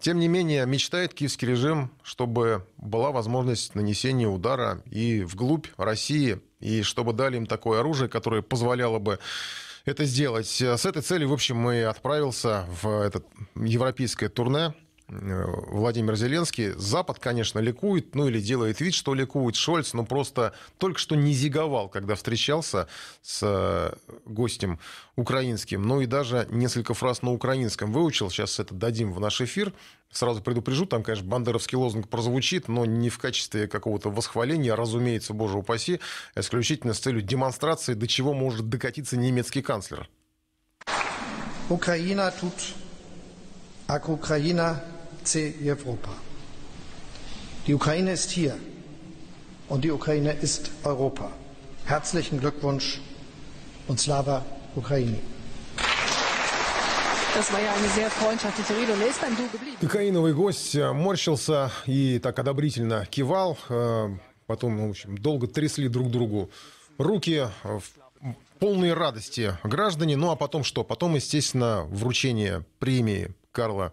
Тем не менее, мечтает киевский режим, чтобы была возможность нанесения удара и вглубь России, и чтобы дали им такое оружие, которое позволяло бы это сделать. С этой целью, в общем, и отправился в это европейское турне. Э, Владимир Зеленский. Запад, конечно, ликует, ну или делает вид, что ликует Шольц, но ну, просто только что не зиговал, когда встречался с э, гостем украинским. но ну и даже несколько фраз на украинском выучил. Сейчас это дадим в наш эфир. Сразу предупрежу, там, конечно, бандеровский лозунг прозвучит, но не в качестве какого-то восхваления, разумеется, боже упаси, а исключительно с целью демонстрации, до чего может докатиться немецкий канцлер. Украина тут, а Украина C Europa. Die Ukraine ist hier und die Ukraine ist Europa. Herzlichen Glückwunsch und Slava Ukraini. Er Кокаиновый гость э, морщился и так одобрительно кивал. Э, потом, ну, в общем, долго трясли друг другу руки э, в полной радости граждане. Ну а потом что? Потом, естественно, вручение премии Карла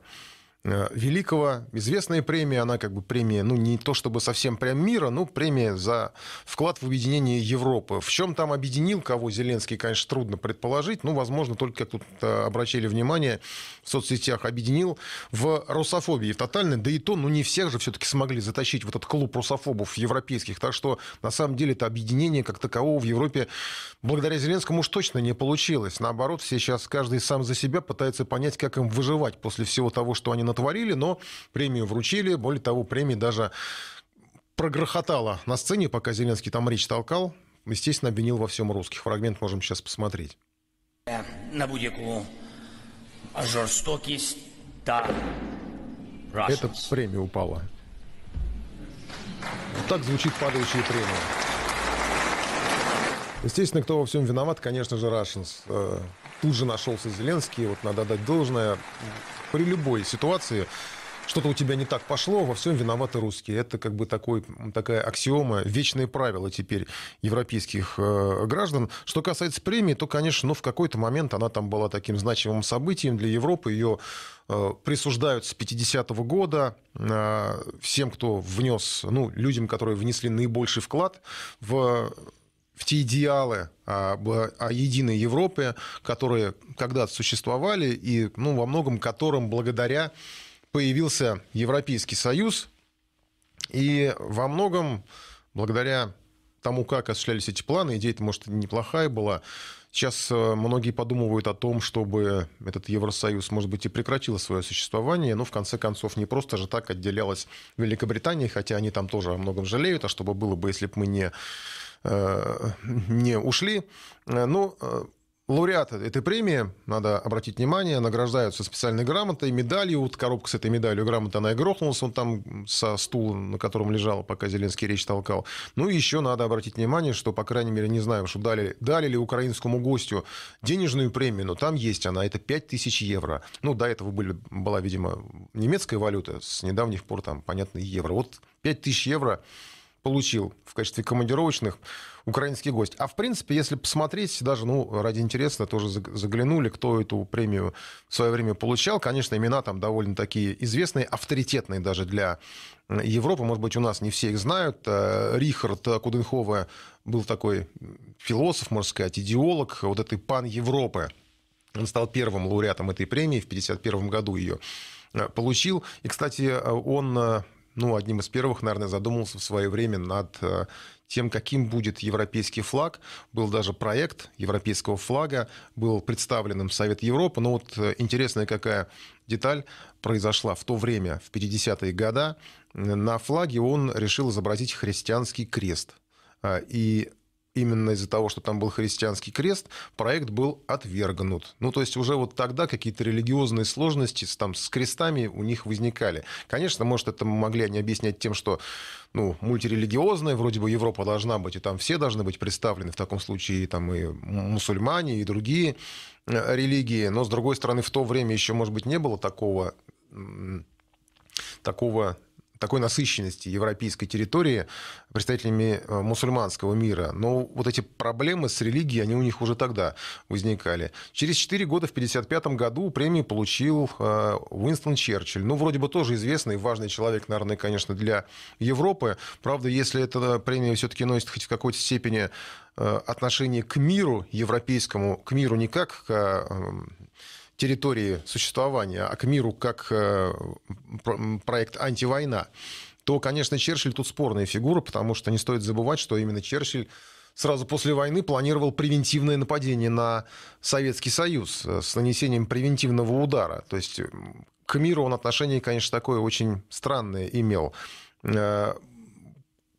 Э, великого, известная премия, она как бы премия, ну не то чтобы совсем прям мира, но премия за вклад в объединение Европы. В чем там объединил кого Зеленский, конечно, трудно предположить, ну, возможно, только как тут э, обращали внимание, в соцсетях объединил в русофобии в тотальной, да и то, ну не всех же все-таки смогли затащить в этот клуб русофобов европейских, так что на самом деле это объединение как такового в Европе благодаря Зеленскому уж точно не получилось. Наоборот, все сейчас каждый сам за себя пытается понять, как им выживать после всего того, что они на натворили, но премию вручили. Более того, премия даже прогрохотала на сцене, пока Зеленский там речь толкал. Естественно, обвинил во всем русских. Фрагмент можем сейчас посмотреть. На будь-яку жорстокість та Эта премия упала. Вот так звучит падающая премия. Естественно, кто во всем виноват, конечно же, Russians тут же нашелся Зеленский, вот надо дать должное. При любой ситуации что-то у тебя не так пошло, во всем виноваты русские. Это как бы такой, такая аксиома, вечные правила теперь европейских э, граждан. Что касается премии, то, конечно, ну, в какой-то момент она там была таким значимым событием для Европы. Ее э, присуждают с 50-го года э, всем, кто внес, ну, людям, которые внесли наибольший вклад в в те идеалы а, об, о единой Европе, которые когда-то существовали и ну, во многом которым благодаря появился Европейский Союз. И во многом благодаря тому, как осуществлялись эти планы, идея-то, может, неплохая была, Сейчас э, многие подумывают о том, чтобы этот Евросоюз, может быть, и прекратил свое существование, но в конце концов не просто же так отделялась Великобритания, хотя они там тоже о многом жалеют, а что бы было бы, если бы мы не э, не ушли. Э, но Лауреаты этой премии, надо обратить внимание, награждаются специальной грамотой, медалью. Вот коробка с этой медалью грамота, она и грохнулась, он там со стула, на котором лежал, пока Зеленский речь толкал. Ну и еще надо обратить внимание, что, по крайней мере, не знаю, что дали, дали ли украинскому гостю денежную премию, но там есть она, это 5000 евро. Ну, до этого были, была, видимо, немецкая валюта, с недавних пор там, понятно, евро. Вот 5000 евро получил в качестве командировочных украинский гость. А в принципе, если посмотреть, даже, ну, ради интереса тоже заглянули, кто эту премию в свое время получал. Конечно, имена там довольно такие известные, авторитетные даже для Европы. Может быть, у нас не все их знают. Э, Рихард Куденхова был такой философ, можно сказать, идеолог вот этой пан-Европы. Он стал первым лауреатом этой премии, в 1951 году ее э, получил. И, кстати, э, он ну, одним из первых, наверное, задумался в свое время над тем, каким будет европейский флаг. Был даже проект европейского флага, был представленным Совет Европы. Но вот э, интересная какая деталь произошла в то время, в 50-е годы. Э, на флаге он решил изобразить христианский крест. А, и именно из-за того, что там был христианский крест, проект был отвергнут. Ну, то есть уже вот тогда какие-то религиозные сложности с, там, с крестами у них возникали. Конечно, может, это могли они объяснять тем, что ну, мультирелигиозная, вроде бы Европа должна быть, и там все должны быть представлены, в таком случае там и мусульмане, и другие э, религии. Но, с другой стороны, в то время еще, может быть, не было такого такого такой насыщенности европейской территории представителями э, мусульманского мира. Но вот эти проблемы с религией, они у них уже тогда возникали. Через 4 года, в 1955 году, премию получил э, Уинстон Черчилль. Ну, вроде бы тоже известный, важный человек, наверное, конечно, для Европы. Правда, если эта премия все-таки носит хоть в какой-то степени э, отношение к миру европейскому, к миру не как к территории существования, а к миру как э, проект «Антивойна», то, конечно, Черчилль тут спорная фигура, потому что не стоит забывать, что именно Черчилль сразу после войны планировал превентивное нападение на Советский Союз э, с нанесением превентивного удара. То есть к миру он отношение, конечно, такое очень странное имел. Э,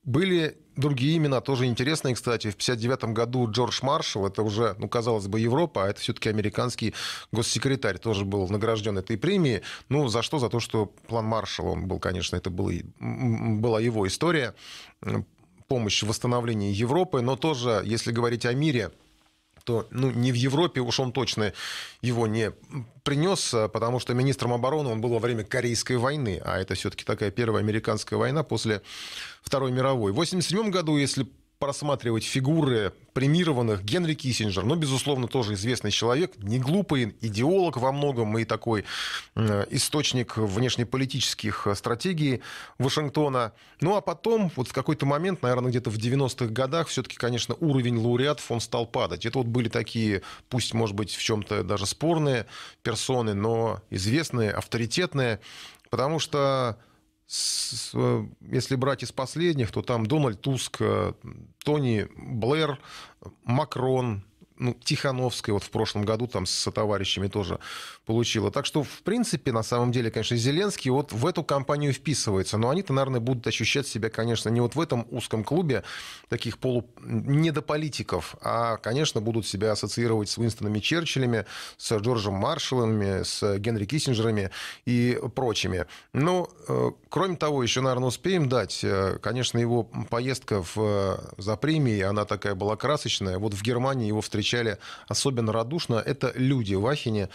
были Другие имена тоже интересные, кстати. В 1959 году Джордж Маршалл, это уже, ну, казалось бы, Европа, а это все-таки американский госсекретарь, тоже был награжден этой премией. Ну, за что? За то, что план Маршалла, он был, конечно, это был, была его история, помощь в восстановлении Европы, но тоже, если говорить о мире, что ну, не в Европе уж он точно его не принес, а, потому что министром обороны он был во время Корейской войны, а это все-таки такая первая американская война после Второй мировой. В 1987 году, если просматривать фигуры премированных Генри Киссинджер, но, ну, безусловно, тоже известный человек, не глупый, идеолог во многом и такой э, источник внешнеполитических э, стратегий Вашингтона. Ну а потом, вот в какой-то момент, наверное, где-то в 90-х годах, все-таки, конечно, уровень лауреатов, он стал падать. Это вот были такие, пусть, может быть, в чем-то даже спорные персоны, но известные, авторитетные, потому что с, э, если брать из последних, то там Дональд Туск, э, Тони Блэр, Макрон, ну, Тихановская вот в прошлом году там с товарищами тоже получила. Так что, в принципе, на самом деле, конечно, Зеленский вот в эту компанию вписывается. Но они-то, наверное, будут ощущать себя, конечно, не вот в этом узком клубе таких полу... недополитиков, а, конечно, будут себя ассоциировать с Уинстонами Черчиллями, с Джорджем Маршаллами, с Генри Киссинджерами и прочими. Но, э, кроме того, еще, наверное, успеем дать, э, конечно, его поездка в... Э, за премией, она такая была красочная. Вот в Германии его встречали встречали особенно радушно. Это люди в Ахине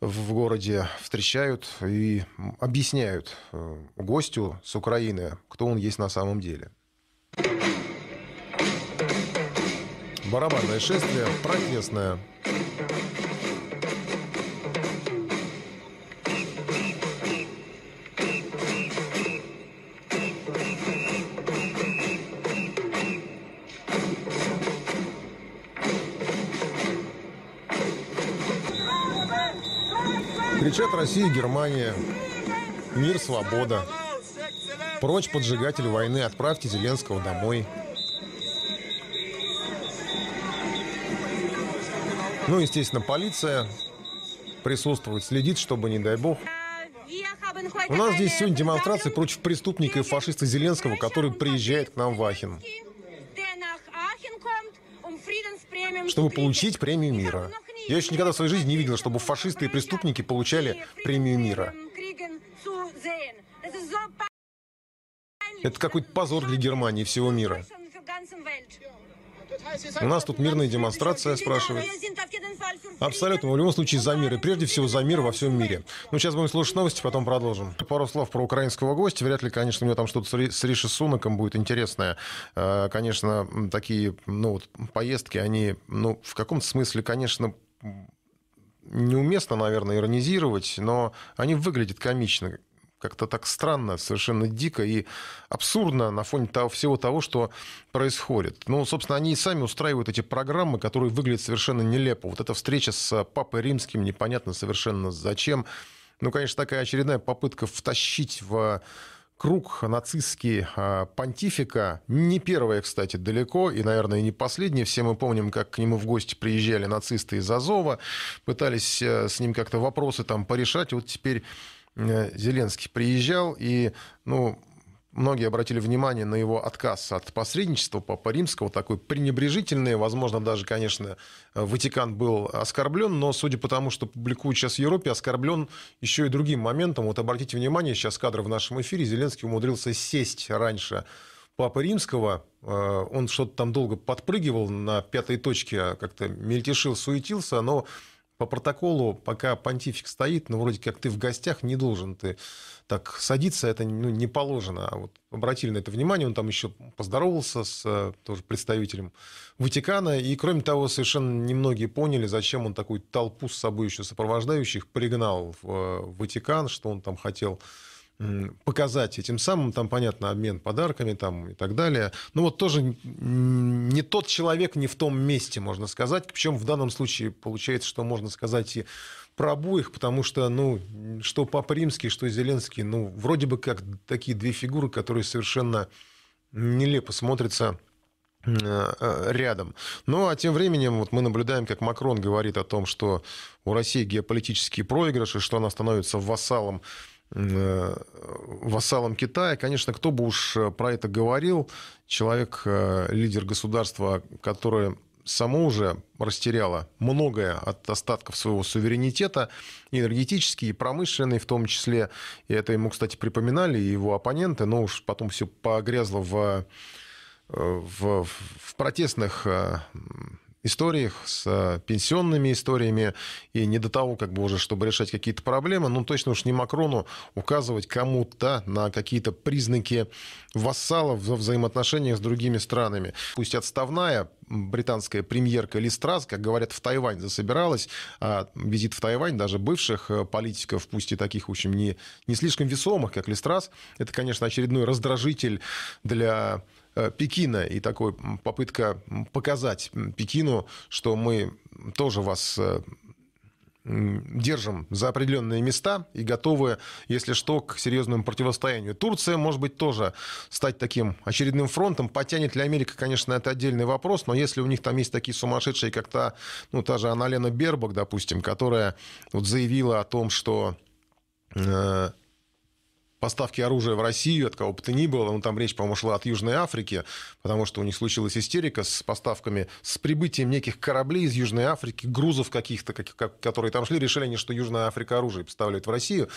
в городе встречают и объясняют э, гостю с Украины, кто он есть на самом деле. Барабанное шествие, протестное. Рикошет Россия, Германия. Мир, свобода. Прочь поджигатель войны, отправьте Зеленского домой. Ну, естественно, полиция присутствует, следит, чтобы, не дай бог. У нас здесь сегодня демонстрация против преступника и фашиста Зеленского, который приезжает к нам в Ахен, чтобы получить премию мира. Я еще никогда в своей жизни не видел, чтобы фашисты и преступники получали премию мира. Это какой-то позор для Германии и всего мира. У нас тут мирная демонстрация, спрашивает. Абсолютно, в любом случае за мир, и прежде всего за мир во всем мире. Ну, сейчас будем слушать новости, потом продолжим. Пару слов про украинского гостя. Вряд ли, конечно, у него там что-то с Риши Сунаком будет интересное. Э, конечно, такие ну, вот, поездки, они ну, в каком-то смысле, конечно, неуместно, наверное, иронизировать, но они выглядят комично, как-то так странно, совершенно дико и абсурдно на фоне того, всего того, что происходит. Ну, собственно, они и сами устраивают эти программы, которые выглядят совершенно нелепо. Вот эта встреча с а, Папой Римским непонятно совершенно зачем. Ну, конечно, такая очередная попытка втащить в а, круг нацистский а, понтифика. Не первое, кстати, далеко, и, наверное, не последнее. Все мы помним, как к нему в гости приезжали нацисты из Азова, пытались э, с ним как-то вопросы там порешать. Вот теперь э, Зеленский приезжал, и, ну, Многие обратили внимание на его отказ от посредничества Папа Римского, такой пренебрежительный. Возможно, даже, конечно, э, Ватикан был оскорблен, но судя по тому, что публикуют сейчас в Европе, оскорблен еще и другим моментом. Вот обратите внимание, сейчас кадры в нашем эфире. Зеленский умудрился сесть раньше Папы Римского. Э, он что-то там долго подпрыгивал на пятой точке, как-то мельтешил, суетился, но по протоколу, пока понтифик стоит, ну, вроде как ты в гостях, не должен ты так садиться, это ну, не положено. А вот обратили на это внимание, он там еще поздоровался с э, тоже представителем Ватикана, и, кроме того, совершенно немногие поняли, зачем он такую толпу с собой еще сопровождающих пригнал в э, Ватикан, что он там хотел показать этим самым, там, понятно, обмен подарками там и так далее. Но вот тоже не тот человек, не в том месте, можно сказать. Причем в данном случае получается, что можно сказать и про обоих, потому что, ну, что Папа Римский, что Зеленский, ну, вроде бы как такие две фигуры, которые совершенно нелепо смотрятся э, э, рядом. Ну, а тем временем вот мы наблюдаем, как Макрон говорит о том, что у России геополитические проигрыши, что она становится вассалом Э, вассалом Китая. Конечно, кто бы уж э, про это говорил, человек, э, лидер государства, которое само уже растеряло многое от остатков своего суверенитета, энергетический и промышленный в том числе. И это ему, кстати, припоминали и его оппоненты, но уж потом все погрязло в, в, в протестных историях, с э, пенсионными историями, и не до того, как бы уже, чтобы решать какие-то проблемы, ну, точно уж не Макрону указывать кому-то на какие-то признаки вассалов в взаимоотношениях с другими странами. Пусть отставная британская премьерка Ли Страс, как говорят, в Тайвань засобиралась, а визит в Тайвань даже бывших э, политиков, пусть и таких, в общем, не, не слишком весомых, как Ли Страс, это, конечно, очередной раздражитель для Э, Пекина и такой попытка показать Пекину, что мы тоже вас э, держим за определенные места и готовы, если что, к серьезному противостоянию. Турция, может быть, тоже стать таким очередным фронтом. Потянет ли Америка, конечно, это отдельный вопрос, но если у них там есть такие сумасшедшие, как та, ну, та же Аналена Бербак, допустим, которая вот заявила о том, что э, поставки оружия в Россию, от кого бы то ни было, ну там речь, по-моему, шла от Южной Африки, потому что у них случилась истерика с поставками, с прибытием неких кораблей из Южной Африки, грузов каких-то, как, которые там шли, решили они, что Южная Африка оружие поставляет в Россию.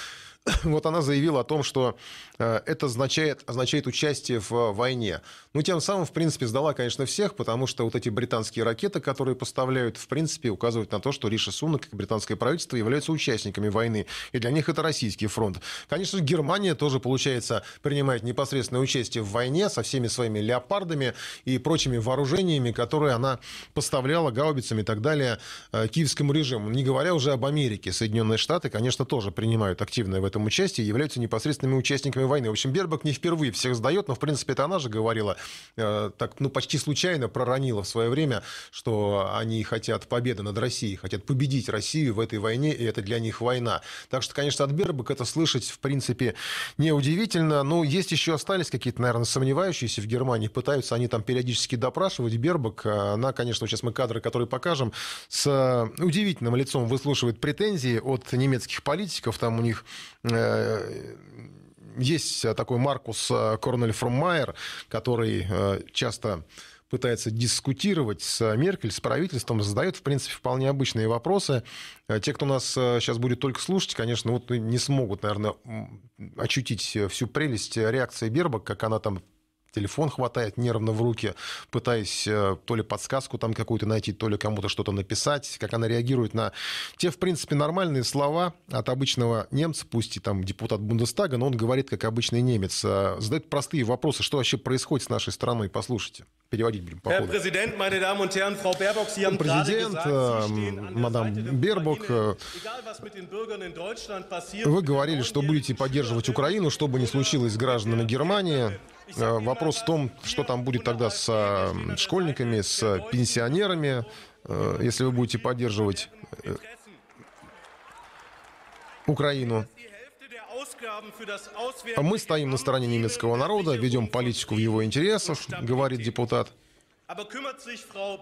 Вот она заявила о том, что э, это означает, означает участие в войне. Ну, тем самым, в принципе, сдала, конечно, всех, потому что вот эти британские ракеты, которые поставляют, в принципе, указывают на то, что Риша Сунок и британское правительство являются участниками войны. И для них это российский фронт. Конечно, Германия тоже, получается, принимает непосредственное участие в войне со всеми своими леопардами и прочими вооружениями, которые она поставляла гаубицами и так далее э, киевскому режиму. Не говоря уже об Америке. Соединенные Штаты, конечно, тоже принимают активное в этом участие и являются непосредственными участниками войны. В общем, Бербак не впервые всех сдает, но, в принципе, это она же говорила, Э, так, ну, почти случайно проронила в свое время, что они хотят победы над Россией, хотят победить Россию в этой войне, и это для них война. Так что, конечно, от Бербек это слышать, в принципе, неудивительно. Но есть еще остались какие-то, наверное, сомневающиеся в Германии. Пытаются они там периодически допрашивать Бербек. Э, она, конечно, сейчас мы кадры, которые покажем, с э, удивительным лицом выслушивает претензии от немецких политиков. Там у них э, есть э, такой Маркус э, Корнель Фроммайер, который э, часто пытается дискутировать с Меркель, с правительством, задает, в принципе, вполне обычные вопросы. Те, кто нас сейчас будет только слушать, конечно, вот не смогут, наверное, очутить всю прелесть реакции Бербак, как она там телефон хватает нервно в руки, пытаясь э, то ли подсказку там какую-то найти, то ли кому-то что-то написать, как она реагирует на те, в принципе, нормальные слова от обычного немца, пусть и там депутат Бундестага, но он говорит, как обычный немец, э, задает простые вопросы, что вообще происходит с нашей страной, послушайте. Переводить будем по ходу. Президент, мадам Бербок, вы говорили, что будете поддерживать Украину, что бы ни случилось с гражданами Германии. Э, вопрос в том, что там будет тогда с э, школьниками, с пенсионерами, э, если вы будете поддерживать Украину. А мы стоим на стороне немецкого народа, ведем политику в его интересах, говорит депутат. Aber kümmert sich Frau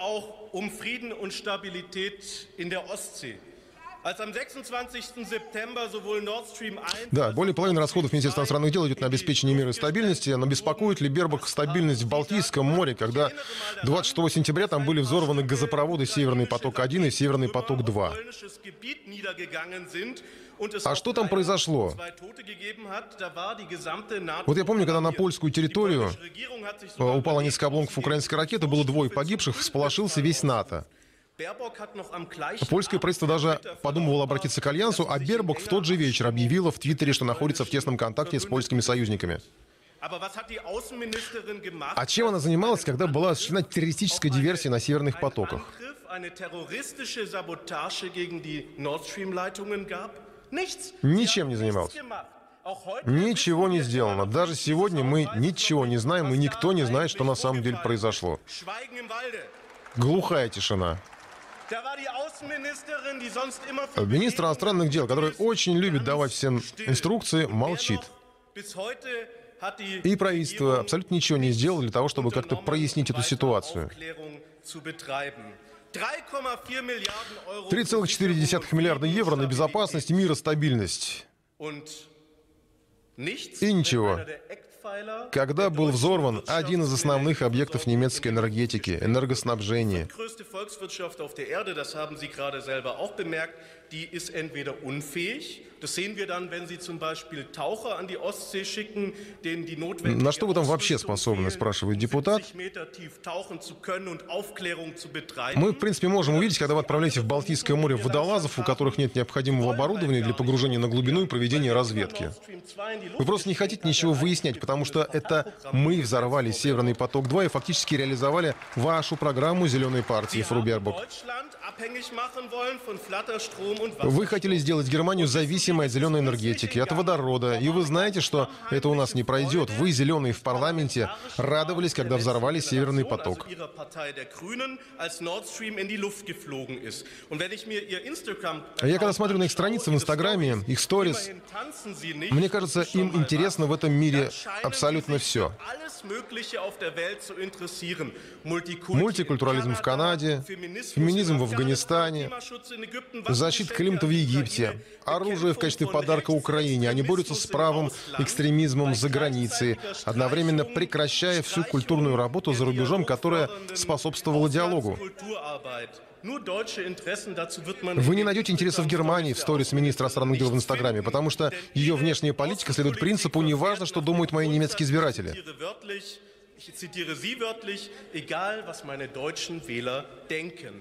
auch um Frieden und Stabilität in der Ostsee? Да, более половины расходов Министерства иностранных дел идет на обеспечение мира и стабильности. Но беспокоит ли Бербак стабильность в Балтийском море, когда 26 сентября там были взорваны газопроводы «Северный поток-1» и «Северный поток-2»? А что там произошло? Вот я помню, когда на польскую территорию упало несколько обломков украинской ракеты, было двое погибших, всполошился весь НАТО. Польское правительство даже подумывало обратиться к Альянсу, а Бербок в тот же вечер объявила в Твиттере, что находится в тесном контакте с польскими союзниками. А чем она занималась, когда была осуществлена террористическая диверсия на северных потоках? Ничем не занималась. Ничего не сделано. Даже сегодня мы ничего не знаем, и никто не знает, что на самом деле произошло. Глухая тишина. Э, министр иностранных дел, который очень любит давать всем инструкции, молчит. И правительство абсолютно ничего не сделало для того, чтобы как-то прояснить эту ситуацию. 3,4 миллиарда евро на безопасность, мир и стабильность. И ничего когда был взорван один из основных объектов немецкой энергетики – энергоснабжение die ist entweder unfähig, das sehen wir dann, wenn sie zum Beispiel Taucher an die Ostsee schicken, denen die notwendige На что вы там вообще способны, спрашивает депутат. Мы, в принципе, можем увидеть, когда вы отправляете в Балтийское море водолазов, у которых нет необходимого оборудования для погружения на глубину и проведения разведки. Вы просто не хотите ничего выяснять, потому что это мы взорвали «Северный поток-2» и фактически реализовали вашу программу «Зеленой партии» Фрубербок. Вы хотели сделать Германию зависимой от зеленой энергетики, от водорода, и вы знаете, что это у нас не пройдет. Вы, зеленые в парламенте, радовались, когда взорвали Северный поток. Я когда смотрю на их страницы в Инстаграме, их сторис, мне кажется, им интересно в этом мире абсолютно все. Мультикультурализм в Канаде, феминизм в Афганистане, защита климта в Египте, оружие в качестве подарка Украине. Они борются с правым экстремизмом за границей, одновременно прекращая всю культурную работу за рубежом, которая способствовала диалогу. Вы не найдете интересов Германии в сторис министра иностранных дел в Инстаграме, потому что ее внешняя политика следует принципу «неважно, что думают мои немецкие избиратели». Ich zitiere Sie wörtlich, egal was meine deutschen Wähler denken.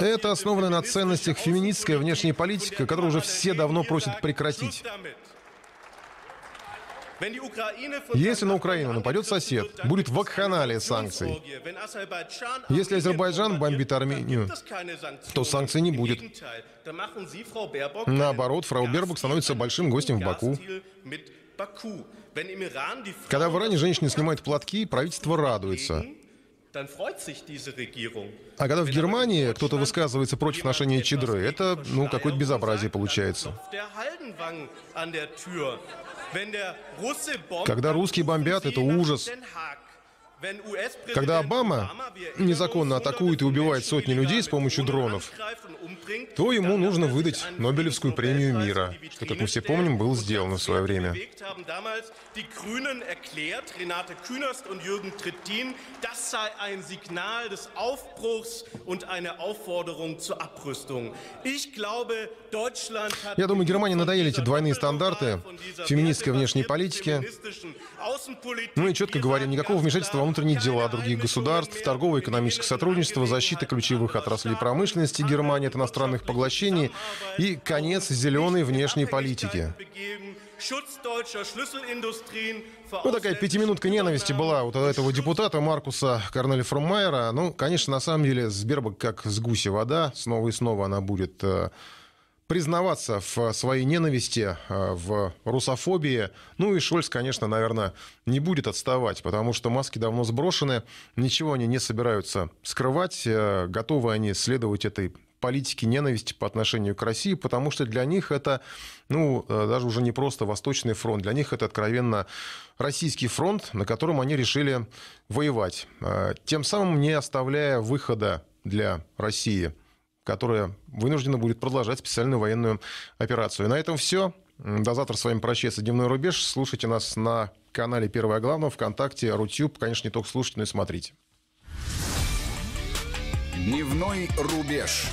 Это основано на ценностях феминистская внешняя политика, которую уже все давно просят прекратить. Если на Украину нападет сосед, будет вакханалия санкций. Если Азербайджан бомбит Армению, то санкций не будет. Наоборот, фрау Бербок становится большим гостем в Баку. Когда в Иране женщины снимают платки, правительство радуется. А когда в Германии кто-то высказывается против ношения чедры, это, ну, какое-то безобразие получается. Когда русские бомбят, это ужас. Когда Обама незаконно атакует и убивает сотни людей с помощью дронов, то ему нужно er выдать Нобелевскую премию мира, что, как мы все помним, было сделано в свое время. Я думаю, Германии надоели эти двойные стандарты феминистской внешней политики. Мы четко говорим, никакого вмешательства внутренние дела других государств, торгово-экономическое сотрудничество, защита ключевых отраслей промышленности Германии от иностранных поглощений и конец зеленой внешней политики. Ну, такая пятиминутка ненависти была вот у этого депутата Маркуса Корнеля Фруммайера. Ну, конечно, на самом деле, с как с гуси вода. Снова и снова она будет э, признаваться в э, своей ненависти, э, в русофобии. Ну и Шольц, конечно, наверное, не будет отставать, потому что маски давно сброшены, ничего они не собираются скрывать, э, готовы они следовать этой политики ненависти по отношению к России, потому что для них это, ну, даже уже не просто Восточный фронт, для них это откровенно российский фронт, на котором они решили воевать, тем самым не оставляя выхода для России – которая вынуждена будет продолжать специальную военную операцию. И на этом все. До завтра с вами прощается «Дневной рубеж». Слушайте нас на канале «Первое главное», ВКонтакте, Рутюб. Конечно, не только слушайте, но и смотрите. «Дневной рубеж»